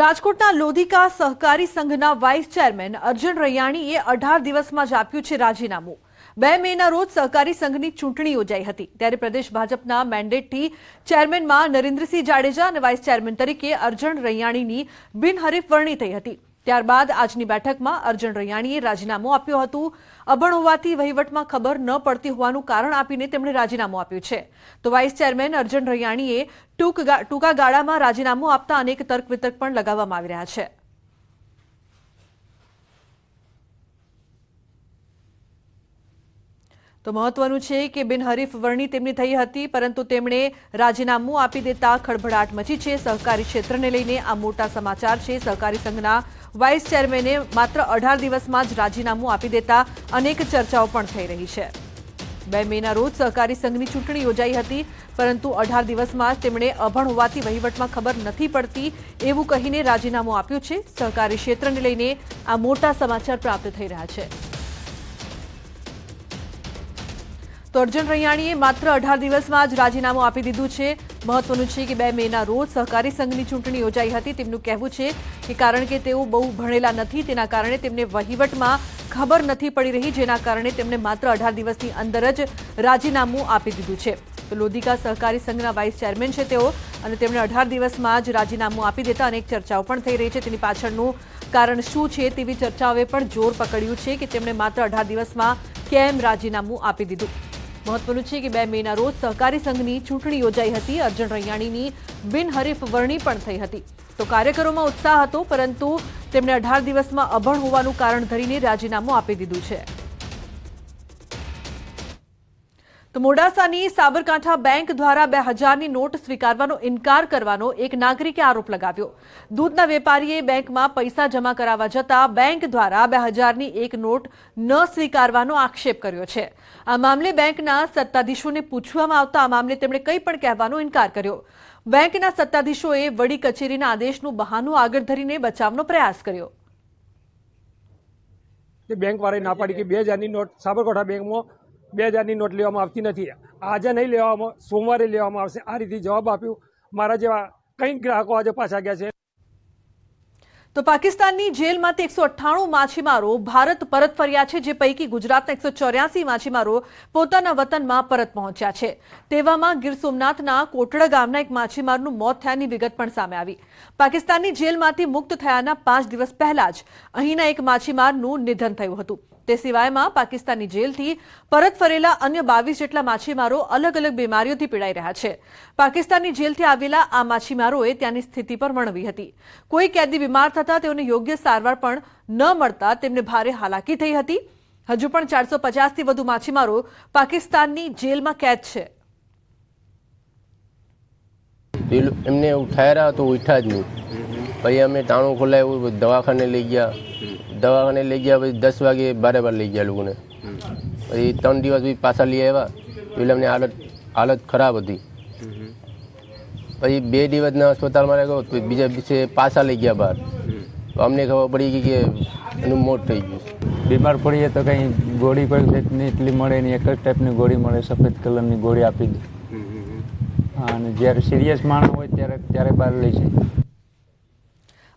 રાજકોટના લોધિકા સહકારી સંઘના વાઇસ ચેરમેન અર્જુન રૈયાણીએ અઢાર દિવસમાં જ આપ્યું છે રાજીનામું બે મેના રોજ સહકારી સંઘની ચૂંટણી યોજાઈ હતી ત્યારે પ્રદેશ ભાજપના મેન્ડેટથી ચેરમેનમાં નરેન્દ્રસિંહ જાડેજા અને વાઇસ ચેરમેન તરીકે અર્જણ રૈયાણીની બિનહરીફ વરણી થઈ હતી ત્યારબાદ આજની બેઠકમાં અર્જુન રૈયાણીએ રાજીનામું આપ્યું હતું અભણ હોવાથી વહીવટમાં ખબર ન પડતી હોવાનું કારણ આપીને તેમણે રાજીનામું આપ્યું છે તો વાઇસ ચેરમેન અર્જુન રૈયાણીએ ટૂંકા ગાળામાં રાજીનામું આપતા અનેક તર્ક વિતર્ક પણ લગાવવામાં આવી રહ્યા છે તો મહત્વનું છે કે બેન હરીફ વર્ણી તેમની થઈ હતી પરંતુ તેમણે રાજીનામું આપી દેતા ખળભળાટ મચી છે સહકારી ક્ષેત્રને લઈને આ મોટો સમાચાર છે સહકારી સંગના વાઇસ ચેરમેને માત્ર 18 દિવસમાં જ રાજીનામું આપી દેતા અનેક ચર્ચાઓ પણ થઈ રહી છે 2 મહિના રોજ સહકારી સંગની ચૂંટણી યોજાય હતી પરંતુ 18 દિવસમાં તેમણે અભણ હોવાતી વિવટમાં ખબર નથી પડતી એવું કહીને રાજીનામું આપ્યું છે સહકારી ક્ષેત્રને લઈને આ મોટો સમાચાર પ્રાપ્ત થઈ રહ્યો છે अर्जुन રયાણીએ માત્ર 18 દિવસમાં જ રાજીનામો આપી દીધો છે મહત્વનું છે કે બે મેના રોજ સહકારી સંગની ચૂંટણી યોજાય હતી તેમનું કહેવું છે કે કારણ કે તેઓ બહુ ભણેલા નથી તેના કારણે તેમને વહીવટમાં ખબર નથી પડી રહી જેના કારણે તેમણે માત્ર 18 દિવસની અંદર જ રાજીનામો આપી દીધો છે તો લોધિકા સહકારી સંગના વાઇસ ચેરમેન છે તેઓ અને તેમણે 18 દિવસમાં જ રાજીનામો આપી દેતા અનેક ચર્ચાઓ પણ થઈ રહી છે તેની પાછળનું કારણ શું છે તેવી ચર્ચાઓએ પણ જોર પકડ્યું છે કે તેમણે માત્ર 18 દિવસમાં કેમ રાજીનામો આપી દીધો મહત્વનું છે કે બે મેના રોજ સહકારી સંઘની ચૂંટણી યોજાઈ હતી અર્જુન રૈયાણીની બિનહરીફ વરણી પણ થઈ હતી તો કાર્યકરોમાં ઉત્સાહ હતો પરંતુ તેમણે અઢાર દિવસમાં અભણ હોવાનું કારણ ધરીને રાજીનામું આપી દીધું છે તો મોડાસાની સાબરકાંઠા બેંક દ્વારા બે હજારની નોટ સ્વીકારવાનો ઇનકાર કરવાનો એક નાગરિકે આરોપ લગાવ્યો દૂધના વેપારીએ બેંકમાં પૈસા જમા કરાવવા જતાં બેંક દ્વારા બે હજારની એક નોટ ન સ્વીકારવાનો આક્ષેપ કર્યો છે આ મામલે બેંકના સત્તાધીશોને પૂછવામાં આવતા આ મામલે તેમણે કંઈ પણ કહેવાનો ઇનકાર કર્યો બેંકના સત્તાધીશોએ વડી કચેરીના આદેશનું બહાનું આગળ ધરીને બચાવનો પ્રયાસ કર્યો બેંકવાળાએ ના પાડી કે બે હજારની નોટ સાબરકાંઠા બેંકમાં બે હજારની નોટ લેવામાં આવતી નથી આજે નહીં લેવામાં સોમવારે લેવામાં આવશે આ રીતે જવાબ આપ્યો મારા જેવા કંઈક ગ્રાહકો આજે પાછા ગયા છે તો પાકિસ્તાનની જેલમાંથી એકસો અઠ્ઠાણું માછીમારો ભારત પરત ફર્યા છે જે પૈકી ગુજરાતના એકસો ચોર્યાસી માછીમારો પોતાના વતનમાં પરત પહોંચ્યા છે તેવામાં ગીર સોમનાથના કોટડા ગામના એક માછીમારનું મોત થયાની વિગત પણ સામે આવી પાકિસ્તાનની જેલમાંથી મુક્ત થયાના પાંચ દિવસ પહેલા જ અહીંના એક માછીમારનું નિધન થયું હતું તે સિવાયમાં પાકિસ્તાની જેલથી પરત ફરેલા અન્ય બાવીસ જેટલા માછીમારો અલગ અલગ બીમારીઓથી પીડાઈ રહ્યા છે પાકિસ્તાની જેલથી આવેલા આ માછીમારોએ ત્યાંની સ્થિતિ પર વર્ણવી હતી કોઈ કેદી બીમાર થતા તેઓને યોગ્ય સારવાર પણ ન મળતા તેમને ભારે હાલાકી થઈ હતી હજુ પણ ચારસો પચાસથી વધુ માછીમારો પાકિસ્તાનની જેલમાં કેદ છે એમને ઉઠાયા તો ઉઠ્યા જ નહીં પછી અમે તાણું ખોલાવ્યું દવાખાને લઈ ગયા દવાખાને લઈ ગયા પછી દસ વાગે બારે બરાબર લઈ ગયા લોકોને પછી ત્રણ દિવસ બી પાછા લઈ આવ્યા પેલાની હાલત હાલત ખરાબ હતી પછી બે દિવસના હોસ્પિટલમાં રહ્યો તો બીજા બીજે પાછા લઈ ગયા બહાર અમને ખબર પડી ગઈ કે એનું મોત થઈ ગયું બીમાર પડીએ તો કંઈ ગોળી પણ એટલી મળે નહીં એક જ ટાઈપની ગોળી મળે સફેદ કલરની ગોળી આપી દે અને જ્યારે સિરિયસ માણસ હોય ત્યારે ત્યારે બહાર લઈ જાય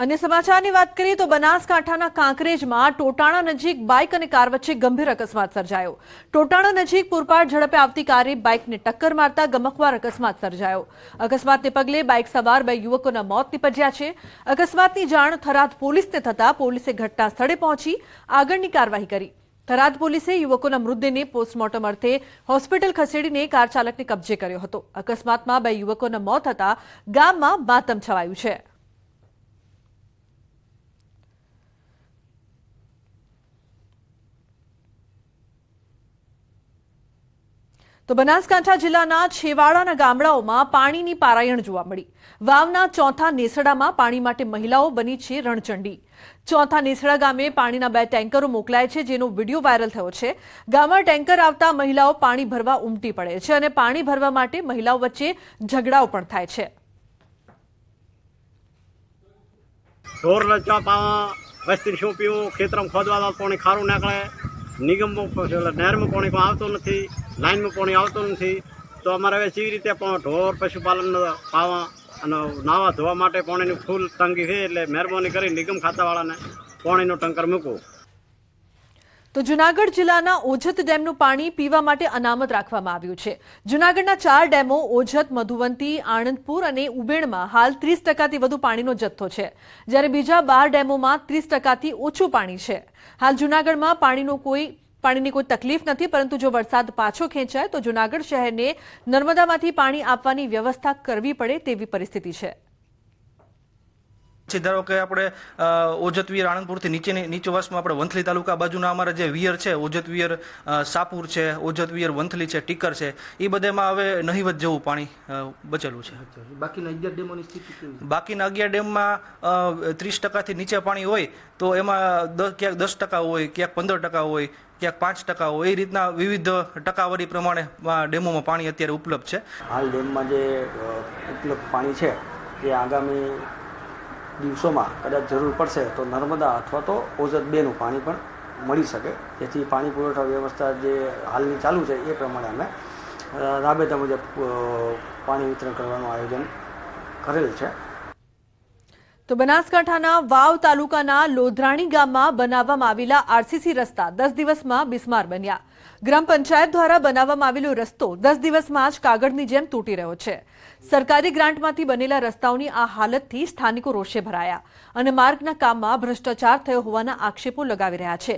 અને સમાચારની વાત કરીએ તો બનાસકાંઠાના કાંકરેજમાં ટોટાણા નજીક બાઇક અને કાર વચ્ચે ગંભીર અકસ્માત સર્જાયો ટોટાણા નજીક પૂરપાટ ઝડપે આવતી કારે બાઇકને ટક્કર મારતા ગમકવાર અકસ્માત સર્જાયો અકસ્માતને પગલે બાઇક સવાર બે યુવકોના મોત નીપજ્યા છે અકસ્માતની જાણ થરાદ પોલીસને થતાં પોલીસે ઘટના સ્થળે પહોંચી આગળની કાર્યવાહી કરી થરાદ પોલીસે યુવકોના મૃતદેહને પોસ્ટમોર્ટમ અર્થે હોસ્પિટલ ખસેડીને કાર ચાલકને કબજે કર્યો હતો અકસ્માતમાં બે યુવકોના મોત થતાં ગામમાં માતમ છવાયું છે તો બનાસકાંઠા જિલ્લાના છેવાડાના ગામડાઓમાં પાણીની પારાયણ જોવા મળી વાવના ચોથા નેસડામાં પાણી માટે મહિલાઓ બની છે રણચંડી ચોથા નેસડા ગામે પાણીના બે ટેન્કરો મોકલાય છે જેનો વિડીયો વાયરલ થયો છે ગામમાં ટેન્કર આવતા મહિલાઓ પાણી ભરવા ઉમટી પડે છે અને પાણી ભરવા માટે મહિલાઓ વચ્ચે ઝઘડાઓ પણ થાય છે ઢોર રચવા પાવા વસ્તી ખોદવા પાણી ખારું નીકળે નિગમમાં નહેરમાં પાણી પણ આવતું નથી લાઇનમાં પાણી આવતું નથી તો અમારે હવે જેવી રીતે પણ ઢોર પશુપાલન પાવા અને નાવા ધોવા માટે પાણીની ફૂલ તંગી છે એટલે મહેરબાની કરી નિગમ ખાતાવાળાને પાણીનો ટંકર મૂકવું તો જુનાગઢ જિલ્લાના ઓજત ડેમનું પાણી પીવા માટે અનામત રાખવામાં આવ્યું છે જુનાગઢના ચાર ડેમો ઓજત મધુવંતી આણંદપુર અને ઉબેણમાં હાલ ત્રીસ ટકાથી વધુ પાણીનો જથ્થો છે જ્યારે બીજા બાર ડેમોમાં ત્રીસ ટકાથી ઓછું પાણી છે હાલ જુનાગઢમાં પાણીનો કોઈ પાણીની કોઈ તકલીફ નથી પરંતુ જો વરસાદ પાછો ખેંચાય તો જુનાગઢ શહેરને નર્મદામાંથી પાણી આપવાની વ્યવસ્થા કરવી પડે તેવી પરિસ્થિતિ છે છે ધારો કે આપણે ઓજતવીર આણંદપુરથી નીચેની નીચે વર્ષમાં આપણે વંથલી તાલુકા બાજુના અમારા જે વિયર છે ઓજતવીયર સાપુર છે ઓજતવીયર વંથલી છે ટીકર છે એ બધામાં હવે નહીવત જેવું પાણી બચેલું છે બાકીના અગિયાર ડેમોની સ્થિતિ બાકીના અગિયાર ડેમમાં ત્રીસ ટકાથી નીચે પાણી હોય તો એમાં ક્યાંક દસ ટકા હોય ક્યાંક પંદર ટકા હોય ક્યાંક પાંચ ટકા હોય એ રીતના વિવિધ ટકાવારી પ્રમાણે ડેમોમાં પાણી અત્યારે ઉપલબ્ધ છે હાલ ડેમમાં જે ઉપલબ્ધ પાણી છે તે આગામી દિવસોમાં કદાચ જરૂર પડશે તો નર્મદા અથવા તો ઓજત બેનું પાણી પણ મળી શકે જેથી પાણી પુરવઠા વ્યવસ્થા જે હાલની ચાલુ છે એ પ્રમાણે અમે રાબેતા મુજબ પાણી વિતરણ કરવાનું આયોજન કરેલ છે તો બનાસકાંઠાના વાવ તાલુકાના લોધરાણી ગામમાં બનાવવામાં આવેલા આરસીસી રસ્તા દસ દિવસમાં બિસ્માર બન્યા ગ્રામ પંચાયત દ્વારા બનાવવામાં આવેલો રસ્તો દસ દિવસમાં જ કાગળની જેમ તૂટી રહ્યો છે સરકારી ગ્રાન્ટમાંથી બનેલા રસ્તાઓની આ હાલતથી સ્થાનિકો રોષે ભરાયા અને માર્ગના કામમાં ભ્રષ્ટાચાર થયો હોવાના આક્ષેપો લગાવી રહ્યા છે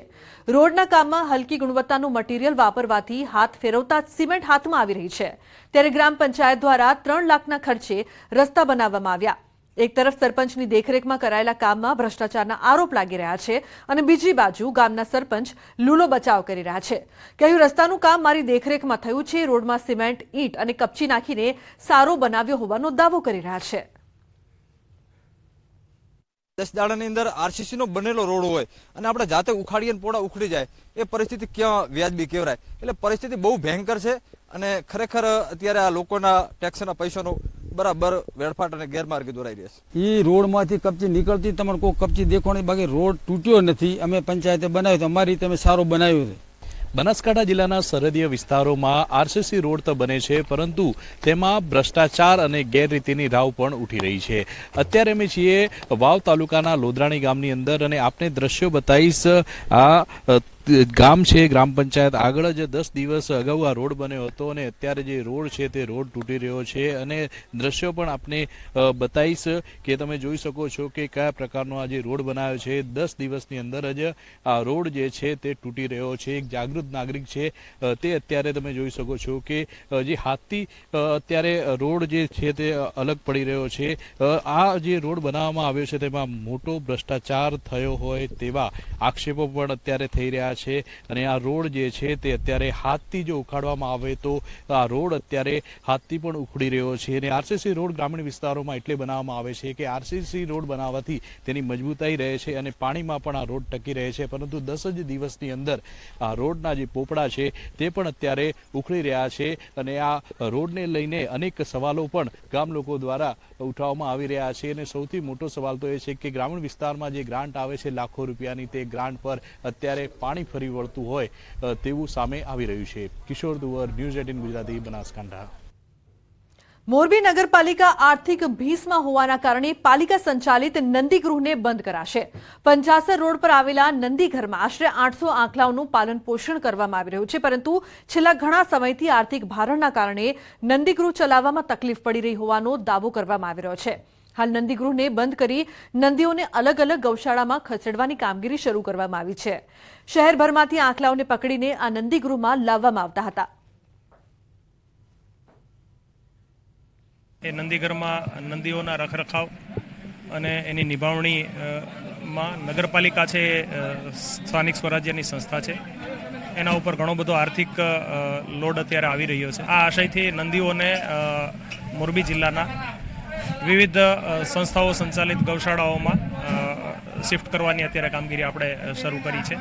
રોડના કામમાં હલકી ગુણવત્તાનું મટીરીયલ વાપરવાથી હાથ ફેરવતા સિમેન્ટ હાથમાં આવી રહી છે ત્યારે ગ્રામ પંચાયત દ્વારા ત્રણ લાખના ખર્ચે રસ્તા બનાવવામાં આવ્યા એક તરફ સરપંચની દેખરેખમાં કરાયેલા કામમાં ભ્રષ્ટાચારના આરોપ લાગી રહ્યા છે અને બીજી બાજુ ગામના સરપંચ લૂલો બચાવ કરી રહ્યા છે કહ્યું રસ્તાનું કામ મારી દેખરેખમાં થયું છે રોડમાં સિમેન્ટ ઈંટ અને કપચી નાખીને સારો બનાવ્યો હોવાનો દાવો કરી રહ્યા છે દસ દાડાની અંદર આરસીસીનો બનેલો રોડ હોય અને આપણે જાતે ઉખાડીએ પોળા ઉખડી જાય એ પરિસ્થિતિ ક્યાં વ્યાજબી કહેવાય એટલે પરિસ્થિતિ બહુ ભયંકર છે અને ખરેખર અત્યારે આ લોકોના ટેક્સના પૈસાનો બરાબર વેડફાટ અને ગેરમાર્ગે દોરાઈ રહ્યા છે એ રોડમાંથી કપચી નીકળતી તમારે કોઈ કપચી દેખો નહીં બાકી રોડ તૂટ્યો નથી અમે પંચાયતે બનાવ્યો તો અમારી રીતે અમે સારો બનાવ્યો છે બનાસકાંઠા જિલ્લાના સરહદીય વિસ્તારોમાં આરસીસી રોડ તો બને છે પરંતુ તેમાં ભ્રષ્ટાચાર અને ગેરરીતિની રાવ પણ ઉઠી રહી છે અત્યારે અમે છીએ વાવ તાલુકાના લોદરાણી ગામની અંદર અને આપને દ્રશ્યો બતાવીશ આ ગામ છે ગ્રામ પંચાયત આગળ જ દસ દિવસ અગાઉ આ રોડ બન્યો હતો અને અત્યારે જે રોડ છે તે રોડ તૂટી રહ્યો છે અને દ્રશ્યો પણ આપને બતાવીશ કે તમે જોઈ શકો છો કે કયા પ્રકારનો આ જે રોડ બનાવ્યો છે દસ દિવસની અંદર જ આ રોડ જે છે તે તૂટી રહ્યો છે એક જાગૃત નાગરિક છે તે અત્યારે તમે જોઈ શકો છો કે જે હાથથી અત્યારે રોડ જે છે તે અલગ પડી રહ્યો છે આ જે રોડ બનાવવામાં આવ્યો છે તેમાં મોટો ભ્રષ્ટાચાર થયો હોય તેવા આક્ષેપો પણ અત્યારે થઈ રહ્યા રહ્યા છે અને આ રોડ જે છે તે અત્યારે હાથથી જો ઉખાડવામાં આવે તો આ રોડ અત્યારે હાથથી પણ ઉખડી રહ્યો છે અને આરસીસી રોડ ગ્રામીણ વિસ્તારોમાં એટલે બનાવવામાં આવે છે કે આરસીસી રોડ બનાવવાથી તેની મજબૂતાઈ રહે છે અને પાણીમાં પણ આ રોડ ટકી રહે છે પરંતુ દસ જ દિવસની અંદર આ રોડના જે પોપડા છે તે પણ અત્યારે ઉખડી રહ્યા છે અને આ રોડને લઈને અનેક સવાલો પણ ગામ લોકો દ્વારા ઉઠાવવામાં આવી રહ્યા છે અને સૌથી મોટો સવાલ તો એ છે કે ગ્રામીણ વિસ્તારમાં જે ગ્રાન્ટ આવે છે લાખો રૂપિયાની તે ગ્રાન્ટ પર અત્યારે પાણી ક્યાંય ફરી વળતું હોય તેવું સામે આવી રહ્યું છે કિશોર દુવર ન્યૂઝ એટીન ગુજરાતી બનાસકાંઠા મોરબી નગરપાલિકા આર્થિક ભીસમાં હોવાના કારણે પાલિકા સંચાલિત નંદીગૃહને બંધ કરાશે પંચાસર રોડ પર આવેલા નંદીઘરમાં આશરે આઠસો આંકલાઓનું પાલન પોષણ કરવામાં આવી રહ્યું છે પરંતુ છેલ્લા ઘણા સમયથી આર્થિક ભારણના કારણે નંદીગૃહ ચલાવવામાં તકલીફ પડી રહી હોવાનો દાવો કરવામાં આવી રહ્યો છે હાલ નંદીગૃહને બંધ કરી નંદીઓને અલગ અલગ ગૌશાળામાં ખસેડવાની કામગીરી શરૂ કરવામાં આવી છે શહેરભરમાંથી આંખલાઓને પકડીને આ નંદીગૃહમાં લાવવામાં આવતા હતા એ નંદીઘરમાં નંદીઓના રખરખાવ અને એની નિભાવણીમાં નગરપાલિકા છે સ્થાનિક સ્વરાજ્યની સંસ્થા છે એના ઉપર ઘણો બધો આર્થિક લોડ અત્યારે આવી રહ્યો છે આ આશયથી નંદીઓને મોરબી જિલ્લાના વિવિધ સંસ્થાઓ સંચાલિત ગૌશાળાઓમાં શિફ્ટ કરવાની અત્યારે કામગીરી આપણે શરૂ કરી છે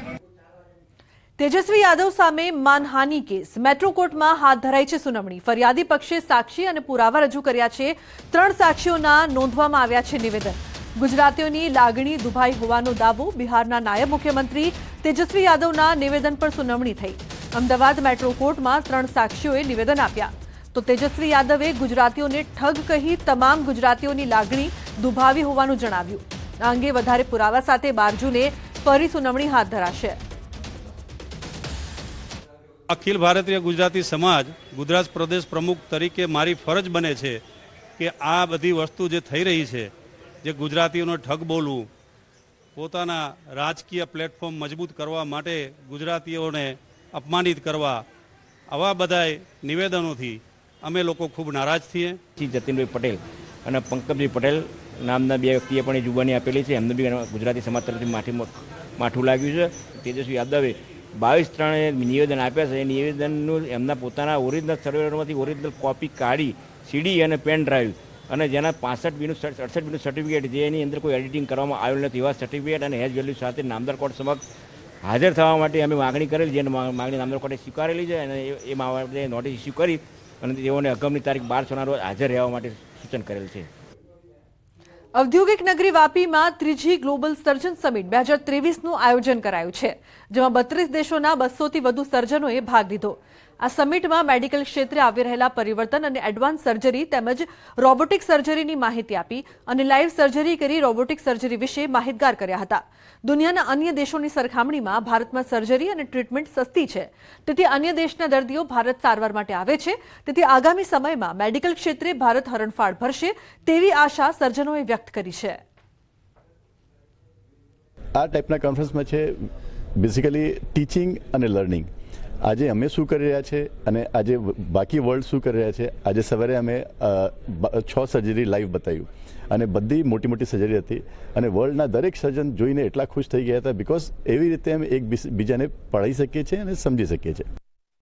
તેજસ્વી યાદવ સામે માનહાનિ કેસ મેટ્રો કોર્ટમાં હાથ ધરાઈ છે સુનાવણી ફરિયાદી પક્ષે સાક્ષી અને પુરાવા રજૂ કર્યા છે ત્રણ સાક્ષીઓના નોંધવામાં આવ્યા છે નિવેદન ગુજરાતીઓની લાગણી દુભાઈ હોવાનો દાવો બિહારના નાયબ મુખ્યમંત્રી તેજસ્વી યાદવના નિવેદન પર સુનાવણી થઈ અમદાવાદ મેટ્રો કોર્ટમાં ત્રણ સાક્ષીઓએ નિવેદન આપ્યા તો તેજસ્વી યાદવે ગુજરાતીઓને ઠગ કહી તમામ ગુજરાતીઓની લાગણી દુભાવી હોવાનું જણાવ્યું આ અંગે વધારે પુરાવા સાથે બારજુને ફરી સુનાવણી હાથ ધરાશે અખિલ ભારતીય ગુજરાતી સમાજ ગુજરાત પ્રદેશ પ્રમુખ તરીકે મારી ફરજ બને છે કે આ બધી વસ્તુ જે થઈ રહી છે જે ગુજરાતીઓનો ઠગ બોલવું પોતાના રાજકીય પ્લેટફોર્મ મજબૂત કરવા માટે ગુજરાતીઓને અપમાનિત કરવા આવા બધાય નિવેદનોથી અમે લોકો ખૂબ નારાજ છીએ જતીનભાઈ પટેલ અને પંકજભાઈ પટેલ નામના બે વ્યક્તિએ પણ એ જુબાની આપેલી છે એમને બી ગુજરાતી સમાજ તરફથી માઠી માઠું લાગ્યું છે તેજસ્વી યાદવે બાવીસ ત્રણે નિવેદન આપ્યા છે એ નિવેદનનું એમના પોતાના ઓરિજિનલ સર્વેમાંથી ઓરિજિનલ કોપી કાઢી સીડી અને પેન ડ્રાઈવ અને જેના પાસઠ બીનું અડસઠ બીનું સર્ટિફિકેટ જે એની અંદર કોઈ એડિટિંગ કરવામાં આવેલ નથી એવા સર્ટિફિકેટ અને હેજ વેલ્યુ સાથે નામદાર કોર્ટ સમક્ષ હાજર થવા માટે અમે માગણી કરેલી જે માગણી નામદાર કોર્ટે સ્વીકારેલી છે અને એ માટે નોટિસ ઇસ્યુ કરી અને તેઓને આગામી તારીખ બાર સોના રોજ હાજર રહેવા માટે સૂચન કરેલ છે ઔદ્યોગિક નગરી વાપીમાં ત્રીજી ગ્લોબલ સર્જન સમિટ બે હજાર ત્રેવીસનું આયોજન કરાયું છે જેમાં બત્રીસ દેશોના બસોથી વધુ સર્જનોએ ભાગ લીધો આ સમિટમાં મેડિકલ ક્ષેત્રે આવી રહેલા પરિવર્તન અને એડવાન્સ સર્જરી તેમજ રોબોટિક સર્જરીની માહિતી આપી અને લાઇવ સર્જરી કરી રોબોટિક સર્જરી વિશે માહિતગાર કર્યા હતા દુનિયાના અન્ય દેશોની સરખામણીમાં ભારતમાં સર્જરી અને ટ્રીટમેન્ટ સસ્તી છે તેથી અન્ય દેશના દર્દીઓ ભારત સારવાર માટે આવે છે તેથી આગામી સમયમાં મેડિકલ ક્ષેત્રે ભારત હરણફાળ ભરશે તેવી આશા સર્જનોએ વ્યક્ત કરી છે આ ટાઈપના કોન્ફરન્સમાં છે બેઝિકલી ટીચિંગ અને લર્નિંગ આજે અમે શું કરી રહ્યા છે અને આજે બાકી વર્લ્ડ શું કરી રહ્યા છે આજે સવારે અમે છ સર્જરી લાઈવ બતાવ્યું અને બધી મોટી મોટી સર્જરી હતી અને વર્લ્ડના દરેક સર્જન જોઈને એટલા ખુશ થઈ ગયા હતા બિકોઝ એવી રીતે અમે એક બીજાને પઢાઈ શકીએ છીએ અને સમજી શકીએ છીએ